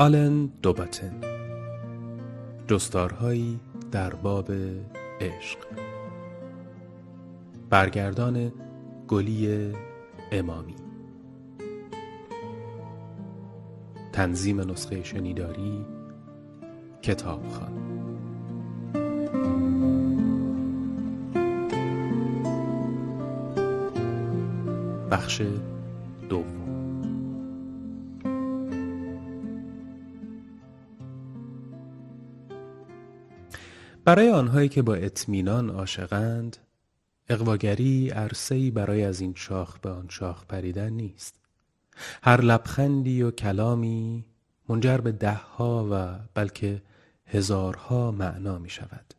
آلن دوباتن جستارهایی در باب عشق برگردان گلی امامی تنظیم نسخه شنیداری خان بخش دوم برای آنهایی که با اطمینان عاشقند اقواگری عرصهای برای از این شاخ به آن شاخ پریدن نیست هر لبخندی و کلامی منجر به دهها و بلکه هزارها معنا می شود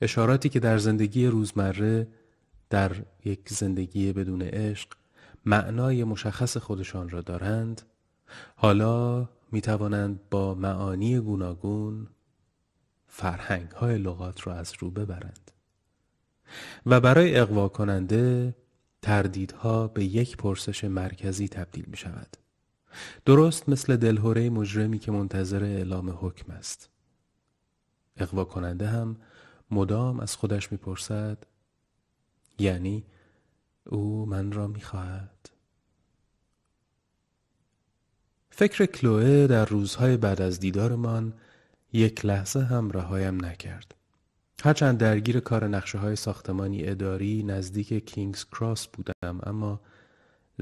اشاراتی که در زندگی روزمره در یک زندگی بدون عشق معنای مشخص خودشان را دارند حالا می توانند با معانی گوناگون فرهنگ های لغات را از رو ببرند و برای اقوا کننده تردیدها به یک پرسش مرکزی تبدیل می شود درست مثل دلهوره مجرمی که منتظر اعلام حکم است اقوا کننده هم مدام از خودش میپرسد یعنی او من را خواهد فکر کلوه در روزهای بعد از دیدارمان یک لحظه هم رهایم نکرد. هرچند درگیر کار نقشه های ساختمانی اداری نزدیک کینگز کراس بودم اما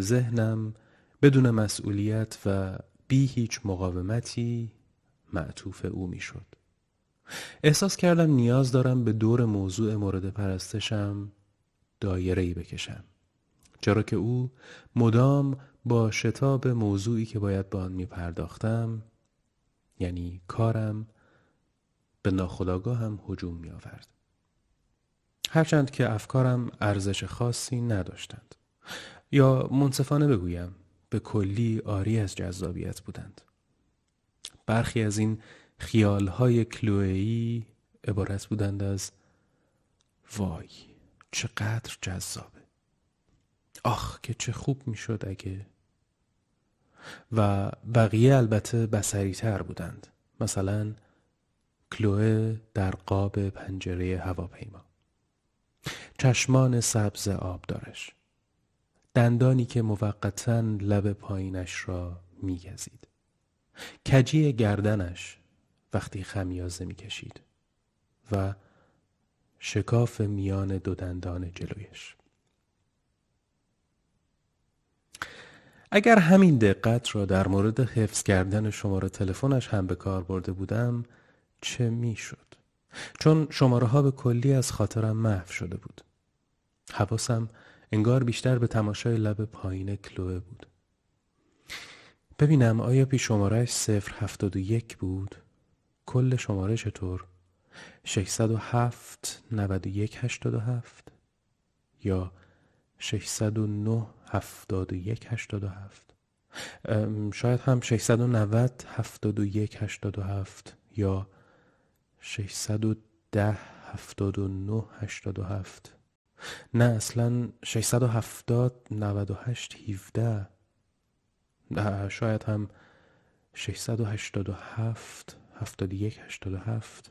ذهنم بدون مسئولیت و بی هیچ مقاومتی معطوف او میشد. احساس کردم نیاز دارم به دور موضوع مورد پرستشم دایره‌ای بکشم. چرا که او مدام با شتاب موضوعی که باید با آن می پرداختم یعنی کارم به هم حجوم می آورد. هرچند که افکارم ارزش خاصی نداشتند یا منصفانه بگویم به کلی آری از جذابیت بودند برخی از این خیالهای کلوئی عبارت بودند از وای چقدر جذابه آخ که چه خوب شد اگه و بقیه البته بسری تر بودند مثلا کلوه در قاب پنجره هواپیما چشمان سبز آبدارش دندانی که موقتا لب پایینش را میگزید کجی گردنش وقتی خمیازه میکشید و شکاف میان دو دندان جلویش اگر همین دقت را در مورد حفظ کردن شماره تلفنش هم به کار برده بودم چه می میشد چون شماره ها به کلی از خاطرم محو شده بود حواسم انگار بیشتر به تماشای لب پایین کلوه بود ببینم آیا پی شمارش صفر 71 بود؟ کل شماره چطور؟ 607 91 87 یا 609 71 87 شاید هم 690 71 87 یا 610 79 87 نه اصلا 670 98 17 نه شاید هم 687 71 87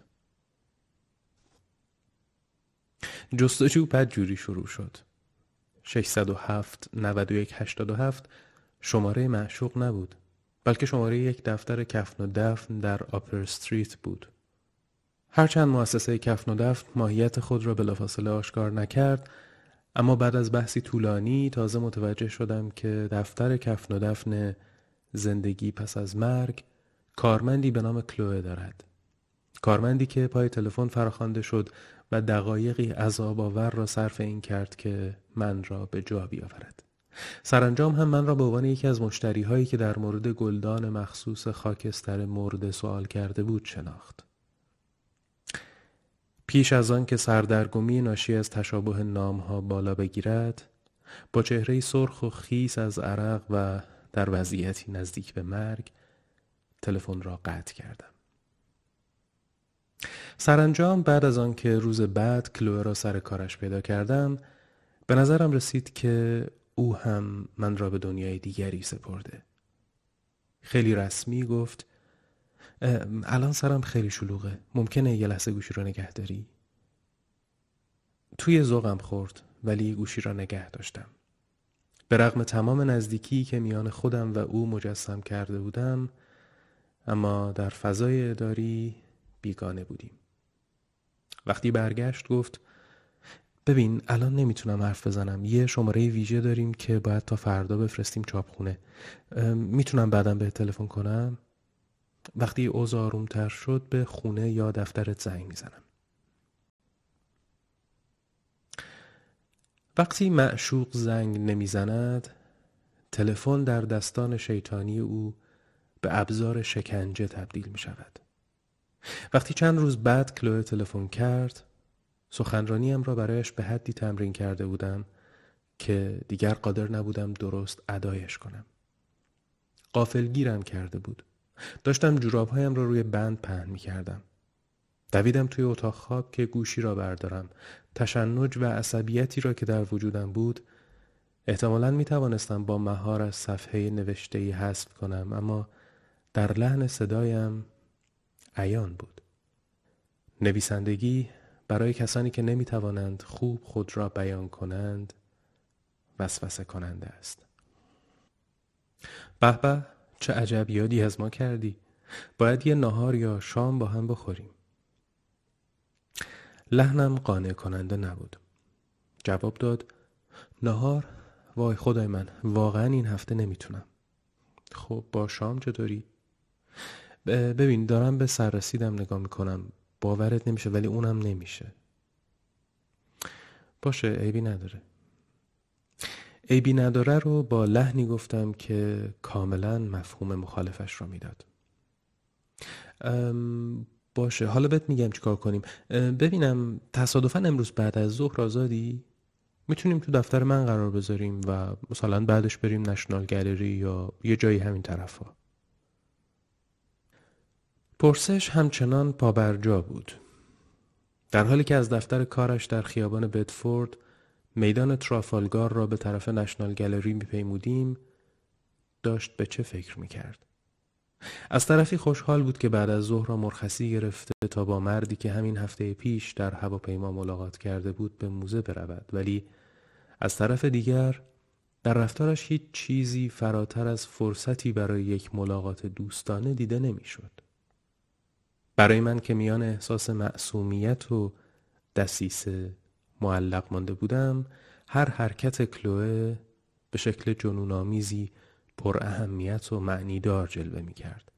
جستجو بد جوری شروع شد 607 91 87 شماره معشوق نبود بلکه شماره یک دفتر کفن و دفن در آپر ستریت بود هرچند مؤسسه کفن و دفن ماهیت خود را بلافاصله آشکار نکرد اما بعد از بحثی طولانی تازه متوجه شدم که دفتر کفن و دفن زندگی پس از مرگ کارمندی به نام کلوه دارد کارمندی که پای تلفن فراخوانده شد و دقایقی عذاب آور را صرف این کرد که من را به جا بیاورد سرانجام هم من را به عنوان یکی از مشتری هایی که در مورد گلدان مخصوص خاکستر مرده سوال کرده بود شناخت پیش از آن که سردرگمی ناشی از تشابه ها بالا بگیرد با چهره سرخ و خیس از عرق و در وضعیتی نزدیک به مرگ تلفن را قطع کردم سرانجام بعد از آن که روز بعد کلوه را سر کارش پیدا کردم به نظرم رسید که او هم من را به دنیای دیگری سپرده خیلی رسمی گفت الان سرم خیلی شلوغه ممکنه یه لحظه گوشی رو نگه داری؟ توی ذوقم خورد ولی گوشی را نگه داشتم به رغم تمام نزدیکی که میان خودم و او مجسم کرده بودم اما در فضای اداری بیگانه بودیم وقتی برگشت گفت ببین الان نمیتونم حرف بزنم یه شماره ویژه داریم که باید تا فردا بفرستیم چاپخونه میتونم بعدم به تلفن کنم وقتی اوضاع آرومتر شد به خونه یا دفترت زنگ میزنم وقتی معشوق زنگ نمیزند تلفن در دستان شیطانی او به ابزار شکنجه تبدیل می شود. وقتی چند روز بعد کلوه تلفن کرد سخنرانیم را برایش به حدی تمرین کرده بودم که دیگر قادر نبودم درست ادایش کنم قافلگیرم کرده بود داشتم هایم را روی بند پهن می کردم. دویدم توی اتاق خواب که گوشی را بردارم. تشنج و عصبیتی را که در وجودم بود احتمالا می توانستم با مهار از صفحه نوشته ای حذف کنم اما در لحن صدایم عیان بود. نویسندگی برای کسانی که نمی توانند خوب خود را بیان کنند وسوسه کننده است. به چه عجب یادی از ما کردی باید یه نهار یا شام با هم بخوریم لحنم قانع کننده نبود جواب داد نهار وای خدای من واقعا این هفته نمیتونم خب با شام چطوری ببین دارم به سررسیدم نگاه میکنم باورت نمیشه ولی اونم نمیشه باشه عیبی نداره عیبی نداره رو با لحنی گفتم که کاملا مفهوم مخالفش رو میداد باشه حالا بهت میگم چیکار کنیم ببینم تصادفا امروز بعد از ظهر آزادی میتونیم تو دفتر من قرار بذاریم و مثلا بعدش بریم نشنال گالری یا یه جایی همین طرفا پرسش همچنان پابرجا بود در حالی که از دفتر کارش در خیابان بدفورد میدان ترافالگار را به طرف نشنال گالری میپیمودیم داشت به چه فکر میکرد از طرفی خوشحال بود که بعد از ظهر را مرخصی گرفته تا با مردی که همین هفته پیش در هواپیما ملاقات کرده بود به موزه برود ولی از طرف دیگر در رفتارش هیچ چیزی فراتر از فرصتی برای یک ملاقات دوستانه دیده نمیشد. برای من که میان احساس معصومیت و دسیسه معلق مانده بودم هر حرکت کلوه به شکل جنونآمیزی پر اهمیت و معنیدار جلوه می کرد.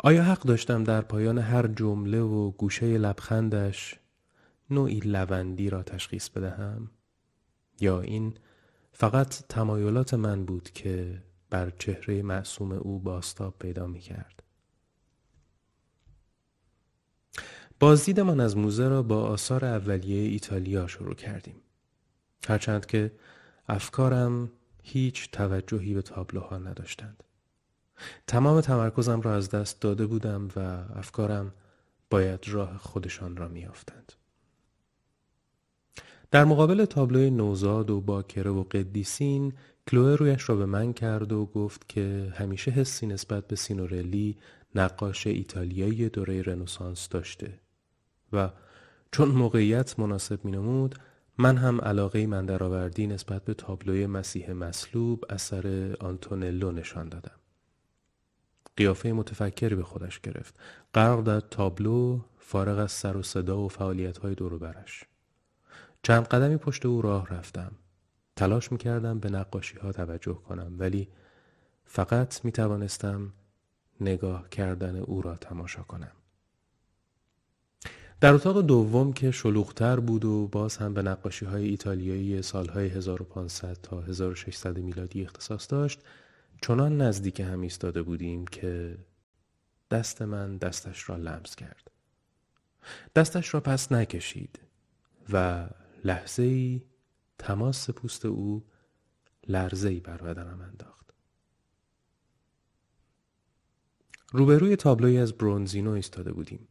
آیا حق داشتم در پایان هر جمله و گوشه لبخندش نوعی لوندی را تشخیص بدهم؟ یا این فقط تمایلات من بود که بر چهره معصوم او باستاب پیدا می کرد؟ بازدید من از موزه را با آثار اولیه ایتالیا شروع کردیم. هرچند که افکارم هیچ توجهی به تابلوها نداشتند. تمام تمرکزم را از دست داده بودم و افکارم باید راه خودشان را میافتند. در مقابل تابلوی نوزاد و باکره و قدیسین کلوه رویش را به من کرد و گفت که همیشه حسی نسبت به سینورلی نقاش ایتالیایی دوره رنوسانس داشته و چون موقعیت مناسب می نمود من هم علاقه من درآوردی نسبت به تابلوی مسیح مصلوب اثر آنتونلو نشان دادم. قیافه متفکری به خودش گرفت. غرق در تابلو فارغ از سر و صدا و فعالیت های دور برش. چند قدمی پشت او راه رفتم. تلاش می کردم به نقاشی ها توجه کنم ولی فقط می توانستم نگاه کردن او را تماشا کنم. در اتاق دوم که شلوغتر بود و باز هم به نقاشی های ایتالیایی سالهای 1500 تا 1600 میلادی اختصاص داشت چنان نزدیک هم ایستاده بودیم که دست من دستش را لمس کرد دستش را پس نکشید و لحظه ای تماس پوست او لرزه ای بر بدنم انداخت روبروی تابلوی از برونزینو ایستاده بودیم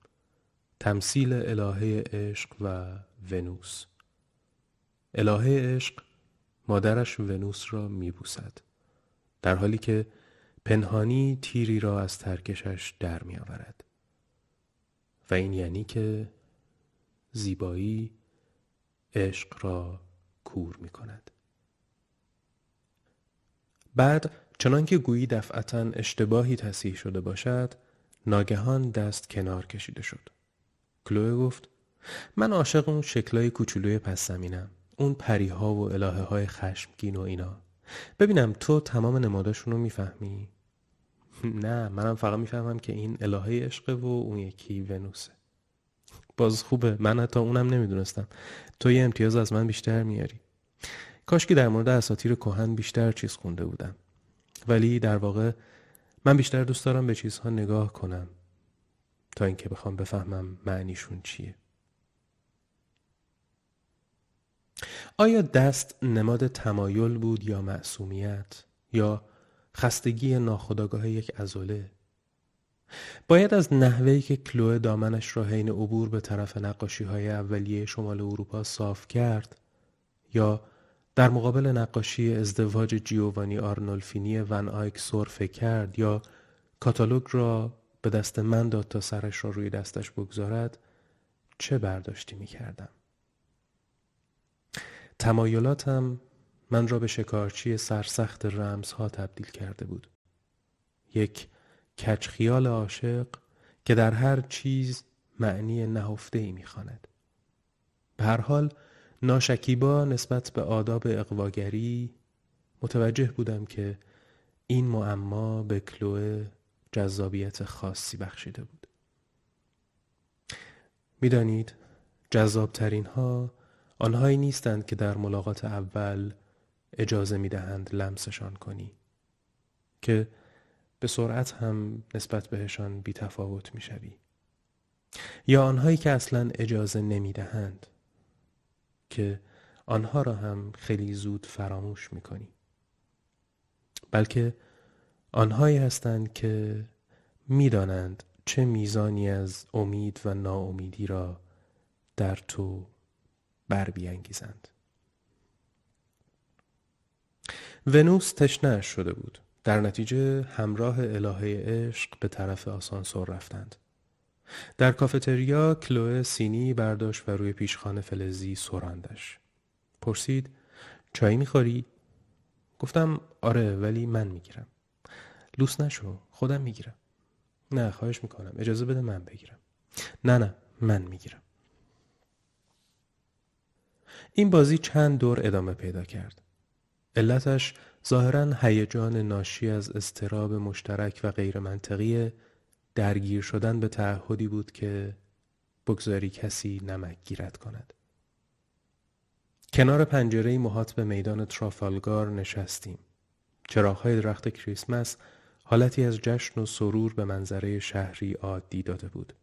تمثیل الهه عشق و ونوس الهه عشق مادرش ونوس را میبوسد در حالی که پنهانی تیری را از ترکشش در میآورد و این یعنی که زیبایی عشق را کور می کند. بعد چنانکه گویی دفعتا اشتباهی تصیح شده باشد ناگهان دست کنار کشیده شد کلوه گفت من عاشق اون شکلای کوچولوی پس زمینم اون پریها و الهه های خشمگین و اینا ببینم تو تمام نماداشون رو میفهمی نه منم فقط میفهمم که این الهه عشقه و اون یکی ونوسه باز خوبه من حتی اونم نمیدونستم تو یه امتیاز از من بیشتر میاری کاش که در مورد اساتیر کهن بیشتر چیز خونده بودم ولی در واقع من بیشتر دوست دارم به چیزها نگاه کنم تا اینکه بخوام بفهمم معنیشون چیه آیا دست نماد تمایل بود یا معصومیت یا خستگی ناخداگاه یک ازوله باید از نحوهی که کلوه دامنش را حین عبور به طرف نقاشی های اولیه شمال اروپا صاف کرد یا در مقابل نقاشی ازدواج جیووانی آرنولفینی ون آیک سرفه کرد یا کاتالوگ را به دست من داد تا سرش را روی دستش بگذارد چه برداشتی می کردم؟ تمایلاتم من را به شکارچی سرسخت رمزها تبدیل کرده بود یک کچخیال عاشق که در هر چیز معنی نهفته ای میخواند به هر حال ناشکیبا نسبت به آداب اقواگری متوجه بودم که این معما به کلوه جذابیت خاصی بخشیده بود میدانید جذابترین ها آنهایی نیستند که در ملاقات اول اجازه میدهند لمسشان کنی که به سرعت هم نسبت بهشان بی تفاوت می یا آنهایی که اصلا اجازه نمی دهند که آنها را هم خیلی زود فراموش می کنی. بلکه آنهایی هستند که میدانند چه میزانی از امید و ناامیدی را در تو بر بیانگیزند ونوس تشنه شده بود در نتیجه همراه الهه عشق به طرف آسانسور رفتند در کافتریا کلوه سینی برداشت و روی پیشخان فلزی سراندش پرسید چای میخوری؟ گفتم آره ولی من میگیرم لوس نشو خودم میگیرم نه خواهش میکنم اجازه بده من بگیرم نه نه من میگیرم این بازی چند دور ادامه پیدا کرد علتش ظاهرا هیجان ناشی از استراب مشترک و غیر منطقی درگیر شدن به تعهدی بود که بگذاری کسی نمک گیرت کند کنار پنجره محات به میدان ترافالگار نشستیم چراغهای درخت کریسمس حالتی از جشن و سرور به منظره شهری عادی داده بود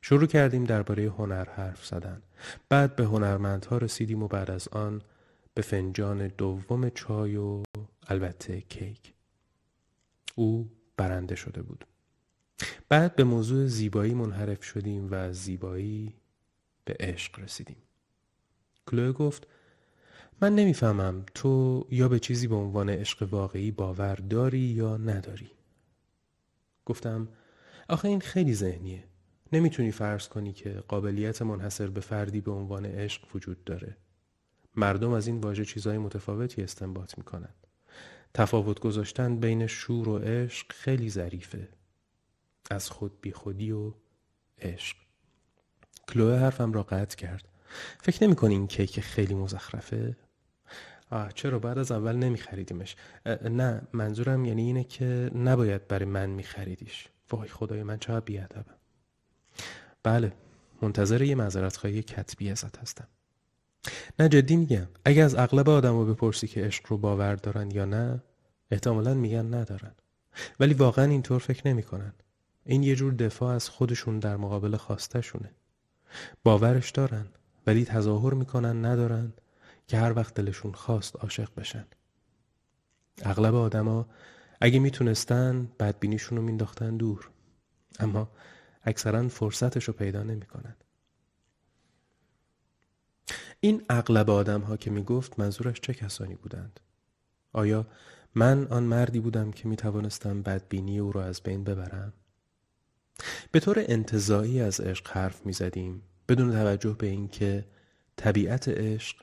شروع کردیم درباره هنر حرف زدن بعد به هنرمندها رسیدیم و بعد از آن به فنجان دوم چای و البته کیک او برنده شده بود بعد به موضوع زیبایی منحرف شدیم و زیبایی به عشق رسیدیم کلوه گفت من نمیفهمم تو یا به چیزی به عنوان عشق واقعی باور داری یا نداری گفتم آخه این خیلی ذهنیه نمیتونی فرض کنی که قابلیت منحصر به فردی به عنوان عشق وجود داره مردم از این واژه چیزهای متفاوتی استنباط میکنن تفاوت گذاشتن بین شور و عشق خیلی ظریفه از خود بی خودی و عشق کلوه حرفم را قطع کرد فکر نمی کنی این کیک خیلی مزخرفه آه چرا بعد از اول نمیخریدیمش نه منظورم یعنی اینه که نباید برای من میخریدیش وای خدای من چقدر بیادبم بله منتظر یه معذرت خواهی کتبی ازت هستم نه جدی میگم اگه از اغلب آدم رو بپرسی که عشق رو باور دارن یا نه احتمالا میگن ندارن ولی واقعا اینطور فکر نمیکنن این یه جور دفاع از خودشون در مقابل خواستشونه باورش دارن ولی تظاهر میکنن ندارن که هر وقت دلشون خواست عاشق بشن اغلب آدما اگه میتونستن بدبینیشون رو مینداختن دور اما اکثرا فرصتش رو پیدا نمیکنن این اغلب آدم ها که میگفت منظورش چه کسانی بودند آیا من آن مردی بودم که میتوانستم بدبینی او را از بین ببرم به طور انتظایی از عشق حرف میزدیم بدون توجه به اینکه طبیعت عشق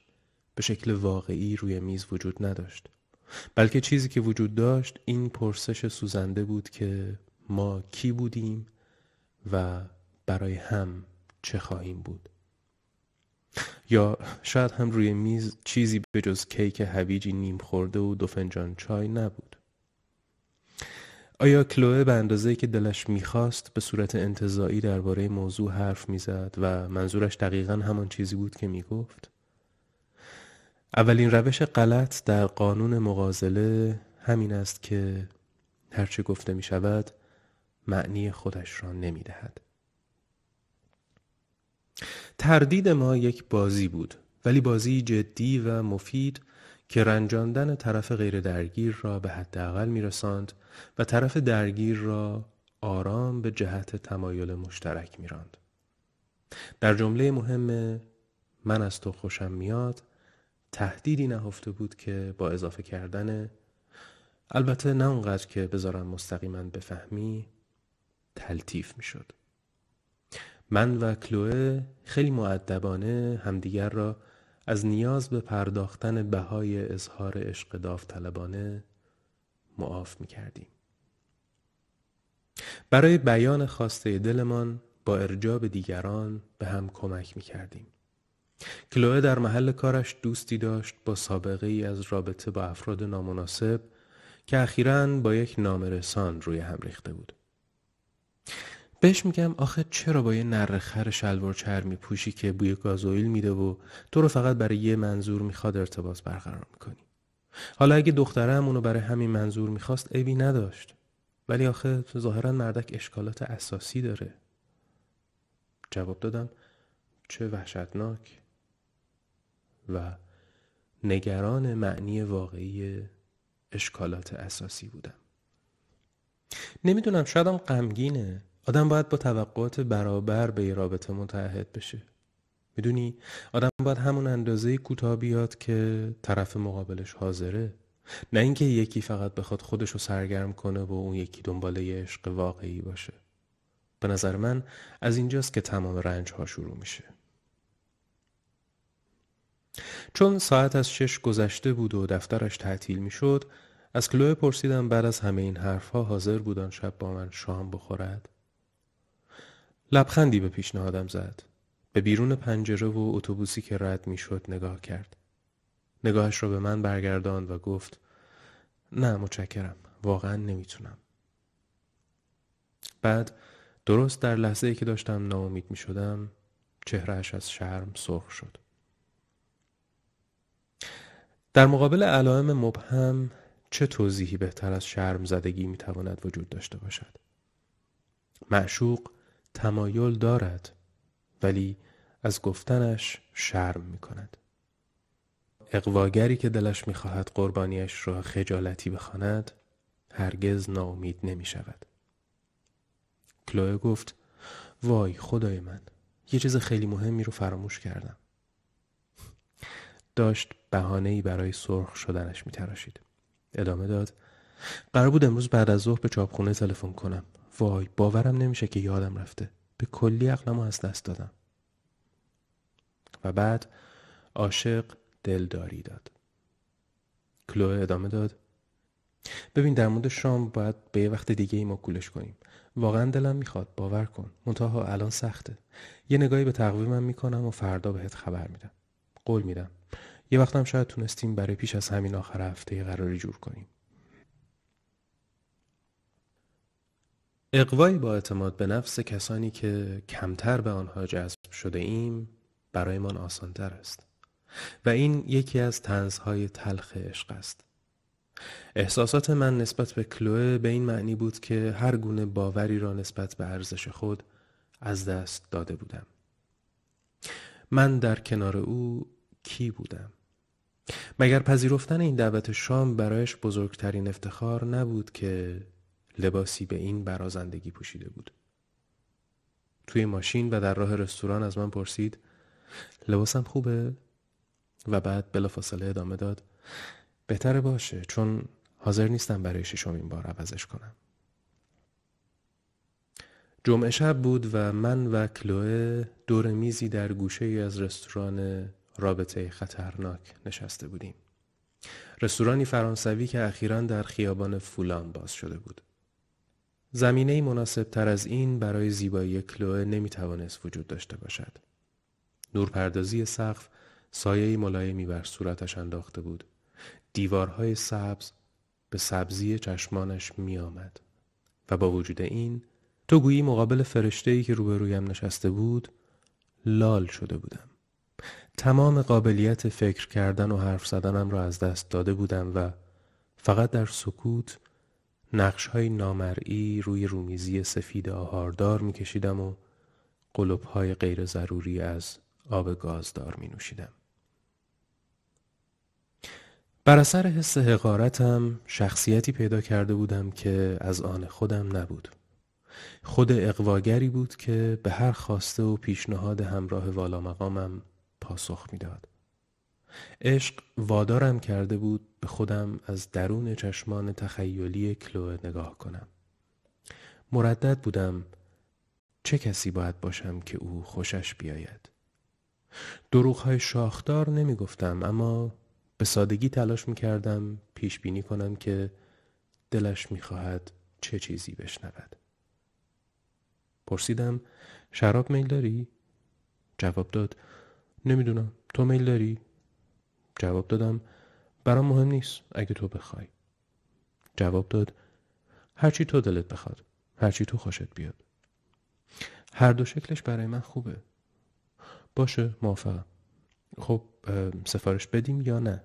شکل واقعی روی میز وجود نداشت بلکه چیزی که وجود داشت این پرسش سوزنده بود که ما کی بودیم و برای هم چه خواهیم بود یا شاید هم روی میز چیزی به جز کیک هویجی نیم خورده و دو فنجان چای نبود آیا کلوه به اندازه که دلش میخواست به صورت انتظایی درباره موضوع حرف میزد و منظورش دقیقا همان چیزی بود که میگفت اولین روش غلط در قانون مغازله همین است که هرچه گفته می شود معنی خودش را نمی دهد. تردید ما یک بازی بود ولی بازی جدی و مفید که رنجاندن طرف غیر درگیر را به حداقل می رساند و طرف درگیر را آرام به جهت تمایل مشترک می راند. در جمله مهم من از تو خوشم میاد تهدیدی نهفته بود که با اضافه کردن البته نه اونقدر که بذارم مستقیما بفهمی تلطیف میشد من و کلوه خیلی معدبانه همدیگر را از نیاز به پرداختن بهای اظهار عشق داوطلبانه معاف می کردیم. برای بیان خواسته دلمان با ارجاب دیگران به هم کمک می کردیم. کلوه در محل کارش دوستی داشت با سابقه ای از رابطه با افراد نامناسب که اخیرا با یک نامرسان روی هم ریخته بود. بهش میگم آخه چرا با یه خر شلوار چرمی پوشی که بوی گازوئیل میده و تو رو فقط برای یه منظور میخواد ارتباط برقرار میکنی حالا اگه دخترم اونو برای همین منظور میخواست ایبی نداشت ولی آخه ظاهرا مردک اشکالات اساسی داره جواب دادم چه وحشتناک و نگران معنی واقعی اشکالات اساسی بودم نمیدونم شاید هم غمگینه آدم باید با توقعات برابر به یه رابطه متعهد بشه میدونی آدم باید همون اندازه کوتاه بیاد که طرف مقابلش حاضره نه اینکه یکی فقط بخواد خودش رو سرگرم کنه و اون یکی دنباله یه عشق واقعی باشه به نظر من از اینجاست که تمام رنج ها شروع میشه چون ساعت از شش گذشته بود و دفترش تعطیل میشد از کلوه پرسیدم بعد از همه این حرفها حاضر بودن شب با من شام بخورد لبخندی به پیشنهادم زد به بیرون پنجره و اتوبوسی که رد میشد نگاه کرد نگاهش را به من برگرداند و گفت نه متشکرم واقعا نمیتونم بعد درست در لحظه ای که داشتم ناامید می شدم چهرهش از شرم سرخ شد در مقابل علائم مبهم چه توضیحی بهتر از شرم زدگی می تواند وجود داشته باشد معشوق تمایل دارد ولی از گفتنش شرم می کند اقواگری که دلش میخواهد قربانیش را خجالتی بخواند هرگز ناامید نمی شود کلوه گفت وای خدای من یه چیز خیلی مهمی رو فراموش کردم داشت ای برای سرخ شدنش میتراشید ادامه داد قرار بود امروز بعد از ظهر به چاپخونه تلفن کنم وای باورم نمیشه که یادم رفته به کلی عقلمو از دست دادم و بعد عاشق دلداری داد کلوه ادامه داد ببین در مورد شام باید به یه وقت دیگه ای ما کولش کنیم واقعا دلم میخواد باور کن منتها الان سخته یه نگاهی به تقویمم میکنم و فردا بهت خبر میدم قول میدم یه هم شاید تونستیم برای پیش از همین آخر هفته قراری جور کنیم اقوای با اعتماد به نفس کسانی که کمتر به آنها جذب شده ایم برای برایمان آسانتر است و این یکی از تنزهای تلخ عشق است احساسات من نسبت به کلوه به این معنی بود که هر گونه باوری را نسبت به ارزش خود از دست داده بودم من در کنار او کی بودم مگر پذیرفتن این دعوت شام برایش بزرگترین افتخار نبود که لباسی به این برازندگی پوشیده بود توی ماشین و در راه رستوران از من پرسید لباسم خوبه؟ و بعد بلافاصله ادامه داد بهتره باشه چون حاضر نیستم برای ششمین بار عوضش کنم جمعه شب بود و من و کلوه دور میزی در گوشه ای از رستوران رابطه خطرناک نشسته بودیم. رستورانی فرانسوی که اخیرا در خیابان فولان باز شده بود. زمینه مناسب تر از این برای زیبایی کلوه نمی توانست وجود داشته باشد. نورپردازی سقف سایه ملایمی بر صورتش انداخته بود. دیوارهای سبز به سبزی چشمانش می آمد. و با وجود این تو گویی مقابل فرشته ای که روبرویم نشسته بود لال شده بودم. تمام قابلیت فکر کردن و حرف زدنم را از دست داده بودم و فقط در سکوت نقش های نامرئی روی رومیزی سفید آهاردار می کشیدم و قلوب های غیر ضروری از آب گازدار می نوشیدم. بر اثر حس حقارتم شخصیتی پیدا کرده بودم که از آن خودم نبود. خود اقواگری بود که به هر خواسته و پیشنهاد همراه والا مقامم پاسخ میداد عشق وادارم کرده بود به خودم از درون چشمان تخیلی کلوه نگاه کنم مردد بودم چه کسی باید باشم که او خوشش بیاید دروغهای شاخدار نمی گفتم اما به سادگی تلاش می کردم پیش بینی کنم که دلش می چه چیزی بشنود پرسیدم شراب میل داری؟ جواب داد نمیدونم تو میل داری جواب دادم برام مهم نیست اگه تو بخوای جواب داد هرچی تو دلت بخواد هرچی تو خوشت بیاد هر دو شکلش برای من خوبه باشه موافقم خب سفارش بدیم یا نه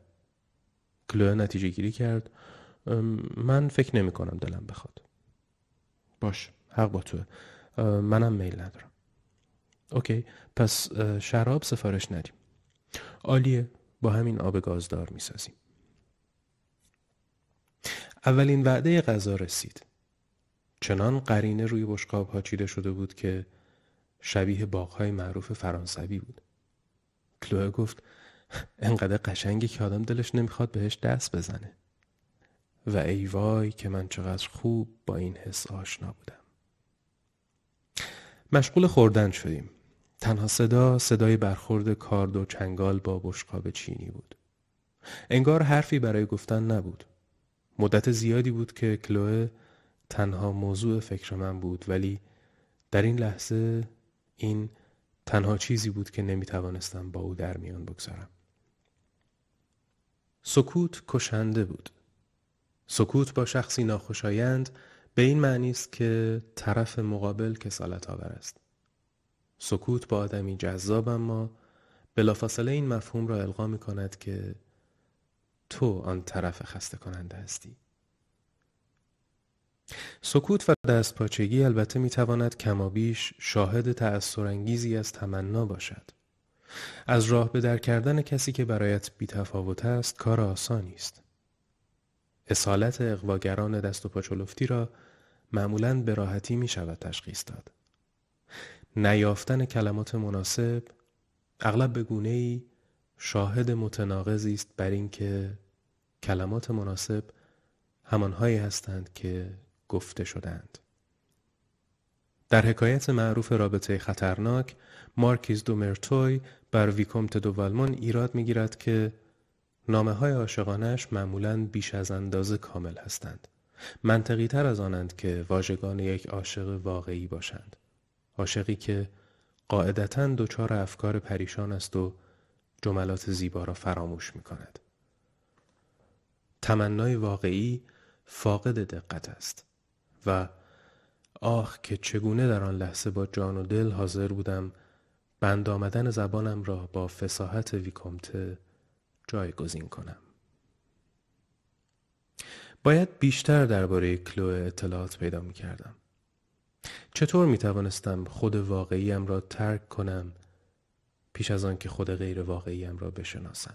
کلوه نتیجه گیری کرد من فکر نمی کنم دلم بخواد باش حق با توه منم میل ندارم اوکی پس شراب سفارش ندیم عالیه با همین آب گازدار میسازیم اولین وعده غذا رسید چنان قرینه روی بشقاب ها چیده شده بود که شبیه باغهای معروف فرانسوی بود کلوه گفت انقدر قشنگی که آدم دلش نمیخواد بهش دست بزنه و ای وای که من چقدر خوب با این حس آشنا بودم مشغول خوردن شدیم تنها صدا صدای برخورد کارد و چنگال با بشقاب چینی بود. انگار حرفی برای گفتن نبود. مدت زیادی بود که کلوه تنها موضوع فکر من بود ولی در این لحظه این تنها چیزی بود که نمی توانستم با او در میان بگذارم. سکوت کشنده بود. سکوت با شخصی ناخوشایند به این معنی است که طرف مقابل کسالت آور است. سکوت با آدمی جذاب اما بلافاصله این مفهوم را القا می کند که تو آن طرف خسته کننده هستی سکوت و دستپاچگی البته می تواند کمابیش شاهد انگیزی از تمنا باشد از راه به در کردن کسی که برایت بیتفاوت است کار آسانی است اصالت اقواگران دست و پاچلفتی را معمولاً به راحتی می شود تشخیص داد نیافتن کلمات مناسب اغلب به گونه ای شاهد متناقضی است بر اینکه کلمات مناسب همانهایی هستند که گفته شدند در حکایت معروف رابطه خطرناک مارکیز دومرتوی بر ویکومت والمون ایراد میگیرد که نامه های عاشقانش معمولا بیش از اندازه کامل هستند منطقی تر از آنند که واژگان یک عاشق واقعی باشند عاشقی که قاعدتا دچار افکار پریشان است و جملات زیبا را فراموش می کند. تمنای واقعی فاقد دقت است و آه که چگونه در آن لحظه با جان و دل حاضر بودم بند آمدن زبانم را با فساحت ویکومته جایگزین کنم. باید بیشتر درباره کلوه اطلاعات پیدا می کردم. چطور می توانستم خود واقعیم را ترک کنم پیش از آنکه خود غیر واقعیم را بشناسم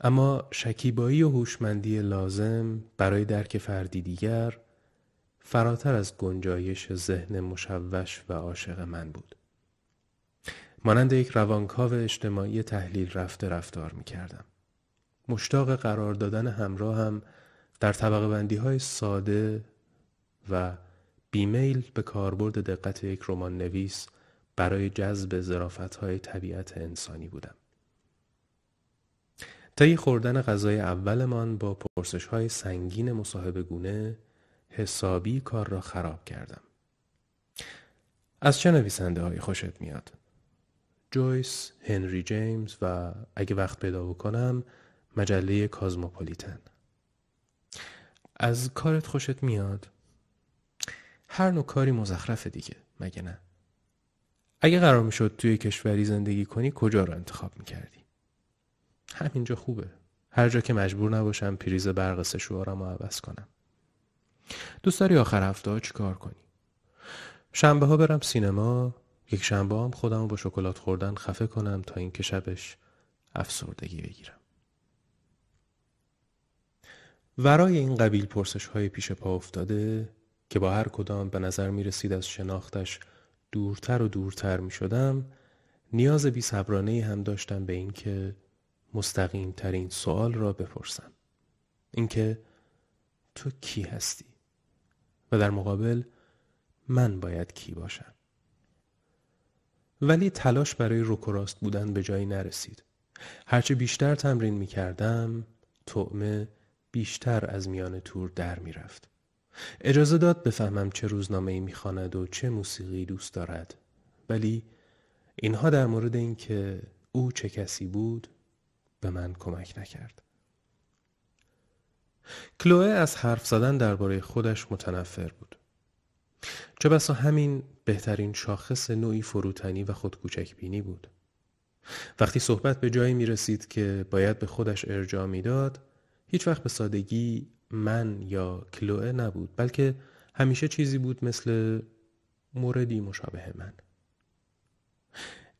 اما شکیبایی و هوشمندی لازم برای درک فردی دیگر فراتر از گنجایش ذهن مشوش و عاشق من بود مانند یک روانکاو اجتماعی تحلیل رفته رفتار می کردم. مشتاق قرار دادن همراه هم در طبقه بندی های ساده و بیمیل به کاربرد دقت یک رمان نویس برای جذب های طبیعت انسانی بودم. طی خوردن غذای اولمان با پرسش های سنگین مصاحبه گونه حسابی کار را خراب کردم. از چه نویسنده های خوشت میاد؟ جویس، هنری جیمز و اگه وقت پیدا بکنم مجله کازموپولیتن. از کارت خوشت میاد؟ هر نوع کاری مزخرف دیگه مگه نه اگه قرار میشد توی کشوری زندگی کنی کجا رو انتخاب میکردی همینجا خوبه هر جا که مجبور نباشم پریز برق سشوارم رو عوض کنم دوست داری آخر هفته ها چی کار کنی شنبه ها برم سینما یک شنبه هم خودم رو با شکلات خوردن خفه کنم تا اینکه شبش افسردگی بگیرم ورای این قبیل پرسش های پیش پا افتاده که با هر کدام به نظر می رسید از شناختش دورتر و دورتر می شدم نیاز بی صبرانه هم داشتم به اینکه مستقیم ترین سوال را بپرسم اینکه تو کی هستی و در مقابل من باید کی باشم ولی تلاش برای روکراست بودن به جایی نرسید هرچه بیشتر تمرین می کردم بیشتر از میان تور در می رفت. اجازه داد بفهمم چه روزنامه ای میخواند و چه موسیقی دوست دارد ولی اینها در مورد اینکه او چه کسی بود به من کمک نکرد کلوه از حرف زدن درباره خودش متنفر بود چه بسا همین بهترین شاخص نوعی فروتنی و خودکوچکبینی بود وقتی صحبت به جایی می رسید که باید به خودش ارجاع میداد هیچ وقت به سادگی من یا کلوه نبود بلکه همیشه چیزی بود مثل موردی مشابه من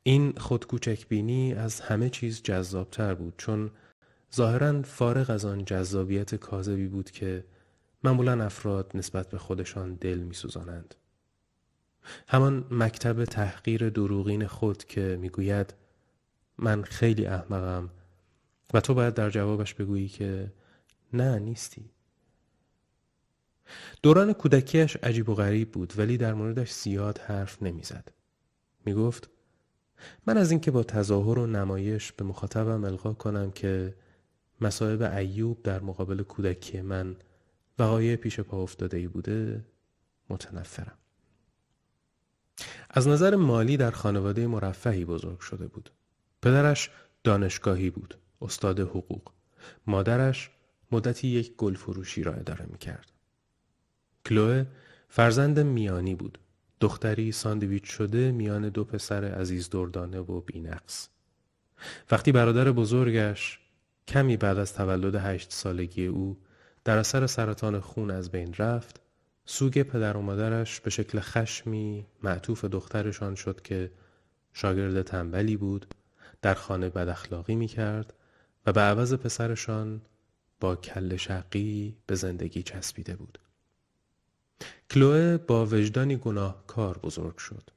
این خودکوچکبینی از همه چیز جذابتر بود چون ظاهرا فارغ از آن جذابیت کاذبی بود که معمولا افراد نسبت به خودشان دل سوزانند همان مکتب تحقیر دروغین خود که میگوید من خیلی احمقم و تو باید در جوابش بگویی که نه نیستی دوران کودکیش عجیب و غریب بود ولی در موردش زیاد حرف نمیزد. گفت من از اینکه با تظاهر و نمایش به مخاطبم القا کنم که مصائب ایوب در مقابل کودکی من وقایع پیش پا افتاده ای بوده متنفرم. از نظر مالی در خانواده مرفهی بزرگ شده بود. پدرش دانشگاهی بود، استاد حقوق. مادرش مدتی یک گل فروشی را اداره می کرد. کلوه فرزند میانی بود. دختری ساندویچ شده میان دو پسر عزیز دردانه و بینقص. وقتی برادر بزرگش کمی بعد از تولد هشت سالگی او در اثر سرطان خون از بین رفت سوگ پدر و مادرش به شکل خشمی معطوف دخترشان شد که شاگرد تنبلی بود در خانه بد اخلاقی می کرد و به عوض پسرشان با کل شقی به زندگی چسبیده بود. کلوه با وجدانی کار بزرگ شد.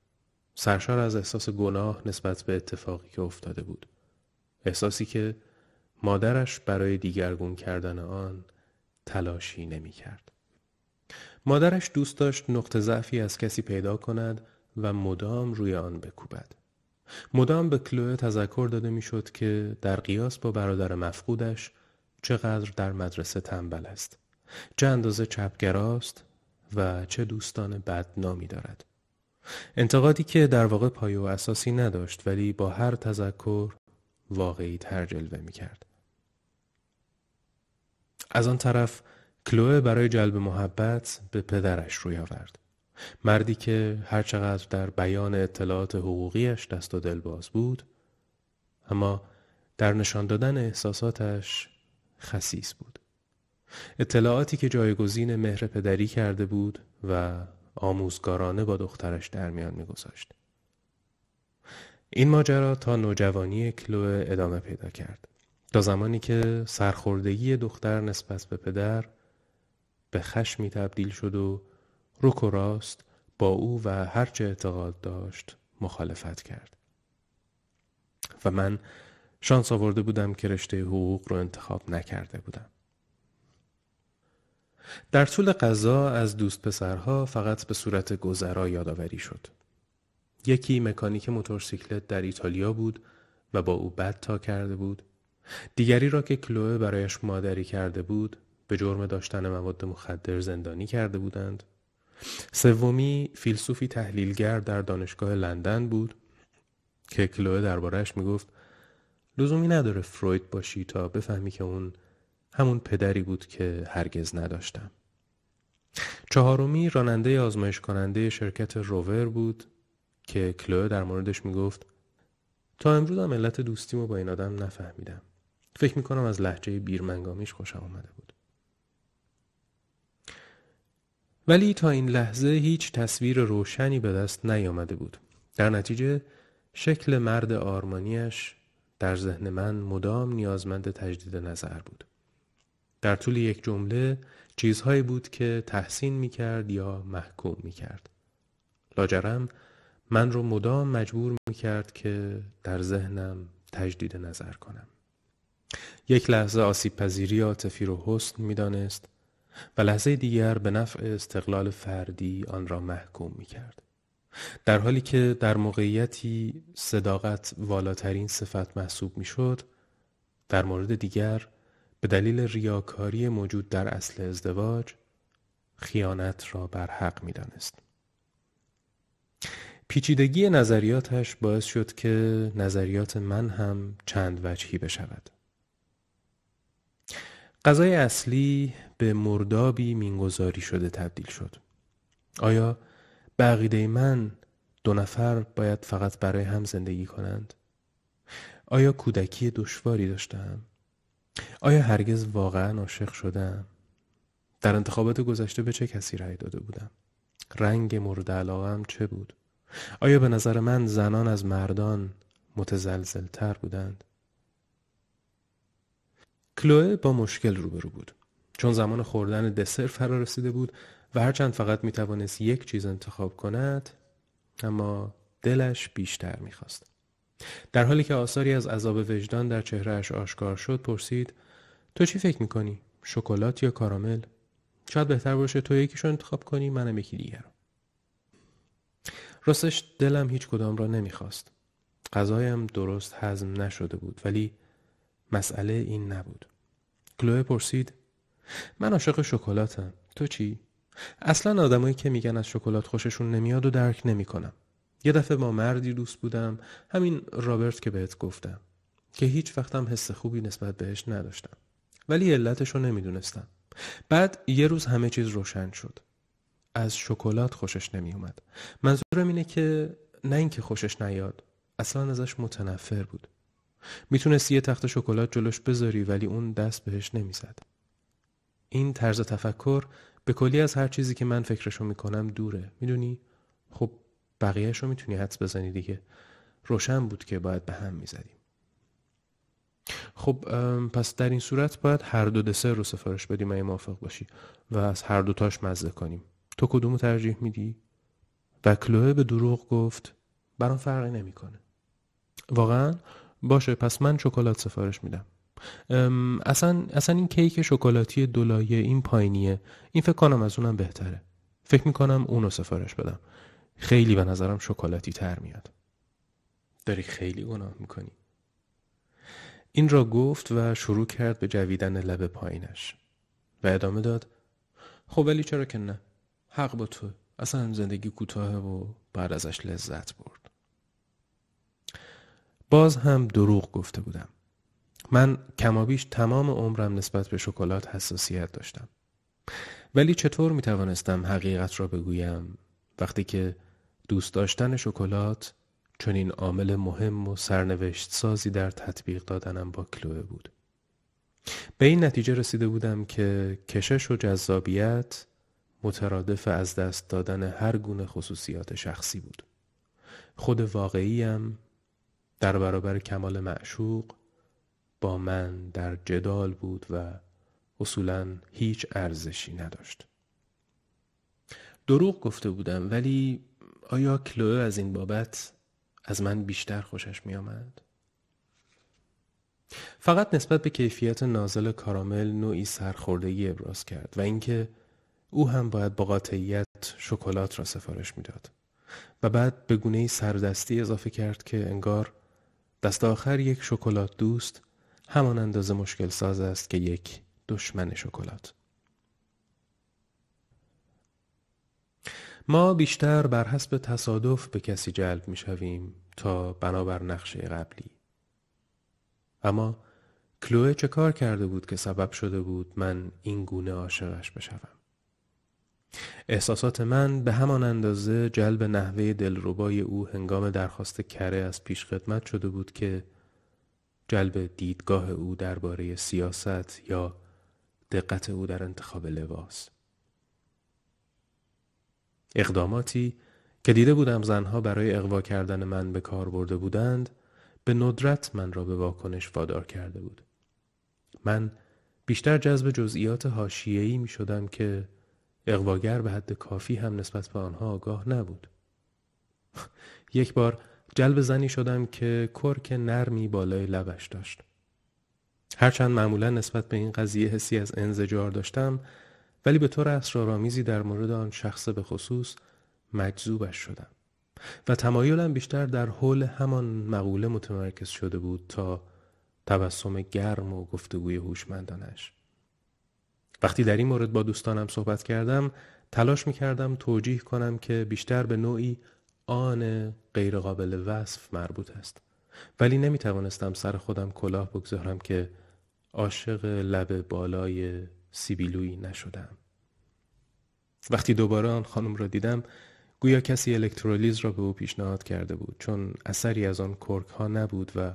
سرشار از احساس گناه نسبت به اتفاقی که افتاده بود. احساسی که مادرش برای دیگرگون کردن آن تلاشی نمی کرد. مادرش دوست داشت نقطه ضعفی از کسی پیدا کند و مدام روی آن بکوبد. مدام به کلوه تذکر داده میشد که در قیاس با برادر مفقودش چقدر در مدرسه تنبل است. چه اندازه چپگراست و چه دوستان بدنامی دارد. انتقادی که در واقع پای و اساسی نداشت ولی با هر تذکر واقعی تر جلوه می کرد. از آن طرف کلوه برای جلب محبت به پدرش روی آورد. مردی که هرچقدر در بیان اطلاعات حقوقیش دست و دل باز بود اما در نشان دادن احساساتش خسیس بود. اطلاعاتی که جایگزین مهر پدری کرده بود و آموزگارانه با دخترش در میان میگذاشت. این ماجرا تا نوجوانی کلوه ادامه پیدا کرد. تا زمانی که سرخوردگی دختر نسبت به پدر به خشمی تبدیل شد و روک و راست با او و هرچه اعتقاد داشت مخالفت کرد. و من شانس آورده بودم که رشته حقوق رو انتخاب نکرده بودم. در طول قضا از دوست پسرها فقط به صورت گذرا یادآوری شد. یکی مکانیک موتورسیکلت در ایتالیا بود و با او بد تا کرده بود. دیگری را که کلوه برایش مادری کرده بود به جرم داشتن مواد مخدر زندانی کرده بودند. سومی فیلسوفی تحلیلگر در دانشگاه لندن بود که کلوه دربارهش میگفت لزومی نداره فروید باشی تا بفهمی که اون همون پدری بود که هرگز نداشتم. چهارمی راننده آزمایش کننده شرکت روور بود که کلوه در موردش میگفت تا امروز هم علت دوستیمو با این آدم نفهمیدم. فکر می کنم از لحجه بیرمنگامیش خوشم آمده بود. ولی تا این لحظه هیچ تصویر روشنی به دست نیامده بود. در نتیجه شکل مرد آرمانیش در ذهن من مدام نیازمند تجدید نظر بود. در طول یک جمله چیزهایی بود که تحسین می کرد یا محکوم می کرد. لاجرم من رو مدام مجبور می کرد که در ذهنم تجدید نظر کنم. یک لحظه آسیب پذیری عاطفی رو حسن می دانست و لحظه دیگر به نفع استقلال فردی آن را محکوم می کرد. در حالی که در موقعیتی صداقت والاترین صفت محسوب می شد، در مورد دیگر به دلیل ریاکاری موجود در اصل ازدواج خیانت را بر حق می پیچیدگی نظریاتش باعث شد که نظریات من هم چند وجهی بشود. غذای اصلی به مردابی مینگذاری شده تبدیل شد. آیا بقیده من دو نفر باید فقط برای هم زندگی کنند؟ آیا کودکی دشواری داشتم؟ آیا هرگز واقعا عاشق شدم؟ در انتخابات گذشته به چه کسی رأی داده بودم؟ رنگ مورد علاقم چه بود؟ آیا به نظر من زنان از مردان تر بودند؟ کلوه با مشکل روبرو بود چون زمان خوردن دسر فرا رسیده بود و هرچند فقط میتوانست یک چیز انتخاب کند اما دلش بیشتر میخواست در حالی که آثاری از عذاب وجدان در چهرهش آشکار شد پرسید تو چی فکر میکنی؟ شکلات یا کارامل؟ شاید بهتر باشه تو یکیشون انتخاب کنی منم یکی دیگر راستش دلم هیچ کدام را نمیخواست غذایم درست هضم نشده بود ولی مسئله این نبود کلوه پرسید من عاشق شکلاتم تو چی؟ اصلا آدمایی که میگن از شکلات خوششون نمیاد و درک نمیکنم یه دفعه با مردی دوست بودم همین رابرت که بهت گفتم که هیچ وقتم حس خوبی نسبت بهش نداشتم ولی علتش رو نمیدونستم بعد یه روز همه چیز روشن شد از شکلات خوشش نمیومد منظورم اینه که نه اینکه خوشش نیاد اصلا ازش متنفر بود میتونستی یه تخت شکلات جلوش بذاری ولی اون دست بهش نمیزد این طرز تفکر به کلی از هر چیزی که من فکرشو میکنم دوره میدونی خب بقیهش رو میتونی حدس بزنی دیگه روشن بود که باید به هم میزدیم خب پس در این صورت باید هر دو دسر رو سفارش بدیم اگه موافق باشی و از هر دو تاش مزه کنیم تو کدومو ترجیح میدی؟ و کلوه به دروغ گفت برام فرقی نمیکنه واقعا باشه پس من شکلات سفارش میدم اصلا, اصلا این کیک شکلاتی دولایه این پایینیه این فکر کنم از اونم بهتره فکر میکنم اونو سفارش بدم خیلی به نظرم شکلاتی تر میاد داری خیلی گناه میکنی این را گفت و شروع کرد به جویدن لب پایینش و ادامه داد خب ولی چرا که نه حق با تو اصلا زندگی کوتاه و بعد ازش لذت برد باز هم دروغ گفته بودم من کمابیش تمام عمرم نسبت به شکلات حساسیت داشتم ولی چطور می توانستم حقیقت را بگویم وقتی که دوست داشتن شکلات این عامل مهم و سرنوشت سازی در تطبیق دادنم با کلوه بود به این نتیجه رسیده بودم که کشش و جذابیت مترادف از دست دادن هر گونه خصوصیات شخصی بود خود واقعیم در برابر کمال معشوق با من در جدال بود و اصولا هیچ ارزشی نداشت دروغ گفته بودم ولی آیا کلوه از این بابت از من بیشتر خوشش می آمد؟ فقط نسبت به کیفیت نازل کارامل نوعی سرخوردگی ابراز کرد و اینکه او هم باید با قاطعیت شکلات را سفارش میداد و بعد به گونه سردستی اضافه کرد که انگار دست آخر یک شکلات دوست همان اندازه مشکل ساز است که یک دشمن شکلات ما بیشتر بر حسب تصادف به کسی جلب می شویم تا بنابر نقشه قبلی. اما کلوه چه کار کرده بود که سبب شده بود من این گونه عاشقش بشوم؟ احساسات من به همان اندازه جلب نحوه دلربای او هنگام درخواست کره از پیش خدمت شده بود که جلب دیدگاه او درباره سیاست یا دقت او در انتخاب لباس اقداماتی که دیده بودم زنها برای اقوا کردن من به کار برده بودند به ندرت من را به واکنش وادار کرده بود من بیشتر جذب جزئیات حاشیه‌ای می شدم که اقواگر به حد کافی هم نسبت به آنها آگاه نبود یک بار جلب زنی شدم که کرک نرمی بالای لبش داشت هرچند معمولا نسبت به این قضیه حسی از انزجار داشتم ولی به طور اسرارآمیزی در مورد آن شخص به خصوص مجذوبش شدم و تمایلم بیشتر در حول همان مقوله متمرکز شده بود تا تبسم گرم و گفتگوی هوشمندانش وقتی در این مورد با دوستانم صحبت کردم تلاش میکردم توجیه کنم که بیشتر به نوعی آن غیرقابل وصف مربوط است ولی نمیتوانستم سر خودم کلاه بگذارم که عاشق لب بالای سیبیلویی نشدم. وقتی دوباره آن خانم را دیدم گویا کسی الکترولیز را به او پیشنهاد کرده بود چون اثری از آن کرک ها نبود و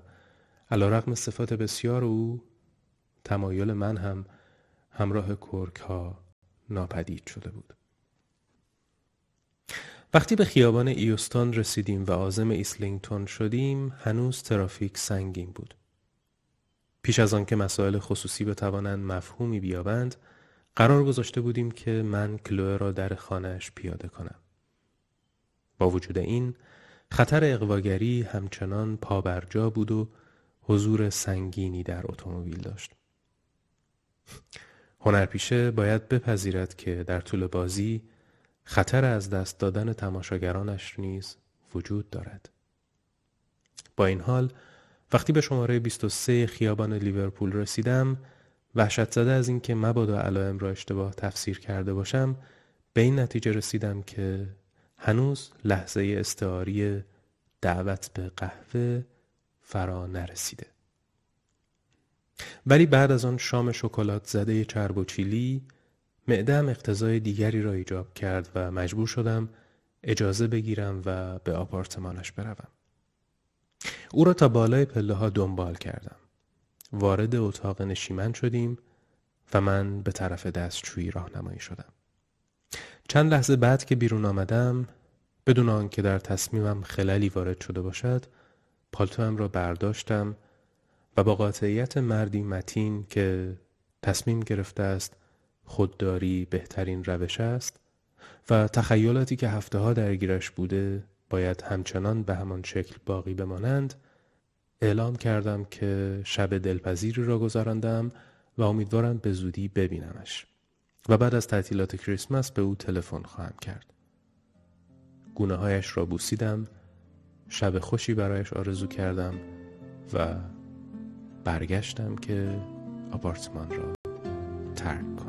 علا رقم صفات بسیار او تمایل من هم همراه کرک ها ناپدید شده بود. وقتی به خیابان ایوستان رسیدیم و آزم ایسلینگتون شدیم هنوز ترافیک سنگین بود. پیش از آنکه مسائل خصوصی بتوانند مفهومی بیابند قرار گذاشته بودیم که من کلوه را در خانهش پیاده کنم با وجود این خطر اقواگری همچنان پابرجا بود و حضور سنگینی در اتومبیل داشت هنرپیشه باید بپذیرد که در طول بازی خطر از دست دادن تماشاگرانش نیز وجود دارد با این حال وقتی به شماره 23 خیابان لیورپول رسیدم وحشت زده از اینکه مبادا علائم را اشتباه تفسیر کرده باشم به این نتیجه رسیدم که هنوز لحظه استعاری دعوت به قهوه فرا نرسیده ولی بعد از آن شام شکلات زده چرب و چیلی معدم اقتضای دیگری را ایجاب کرد و مجبور شدم اجازه بگیرم و به آپارتمانش بروم او را تا بالای پله ها دنبال کردم. وارد اتاق نشیمن شدیم و من به طرف دستشویی راهنمایی شدم. چند لحظه بعد که بیرون آمدم بدون آنکه در تصمیمم خللی وارد شده باشد پالتوم را برداشتم و با قاطعیت مردی متین که تصمیم گرفته است خودداری بهترین روش است و تخیلاتی که هفته ها درگیرش بوده باید همچنان به همان شکل باقی بمانند اعلام کردم که شب دلپذیری را گذراندم و امیدوارم به زودی ببینمش و بعد از تعطیلات کریسمس به او تلفن خواهم کرد گونه هایش را بوسیدم شب خوشی برایش آرزو کردم و برگشتم که آپارتمان را ترک کنم